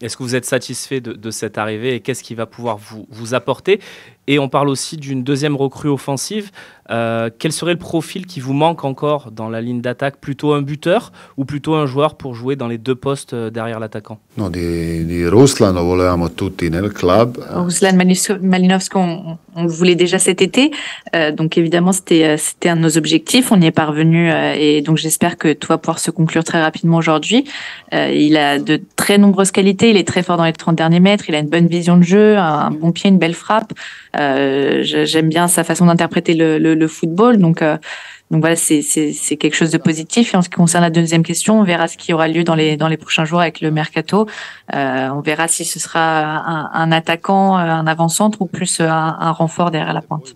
Est-ce que vous êtes satisfait de, cette arrivée et qu'est-ce qui va pouvoir vous, vous apporter et on parle aussi d'une deuxième recrue offensive. Euh, quel serait le profil qui vous manque encore dans la ligne d'attaque Plutôt un buteur ou plutôt un joueur pour jouer dans les deux postes euh, derrière l'attaquant non di, di Ruslan voulions tous dans le club. Ruslan Malinovski, on, le voulait déjà cet été. Euh, donc évidemment, c'était c'était un de nos objectifs. On y est parvenu et donc j'espère que tout va pouvoir se conclure très rapidement aujourd'hui. il a de très nombreuses qualités. Il est très fort dans les 30 derniers mètres. Il a une bonne vision de jeu, un bon pied, une belle frappe. Euh, j'aime bien sa façon d'interpréter le, football. Donc, euh, donc voilà, c'est quelque chose de positif. Et en ce qui concerne la deuxième question, on verra ce qui aura lieu dans les, dans les prochains jours avec le mercato. Euh, on verra si ce sera un, attaquant, un avant-centre ou plus un renfort derrière la pointe.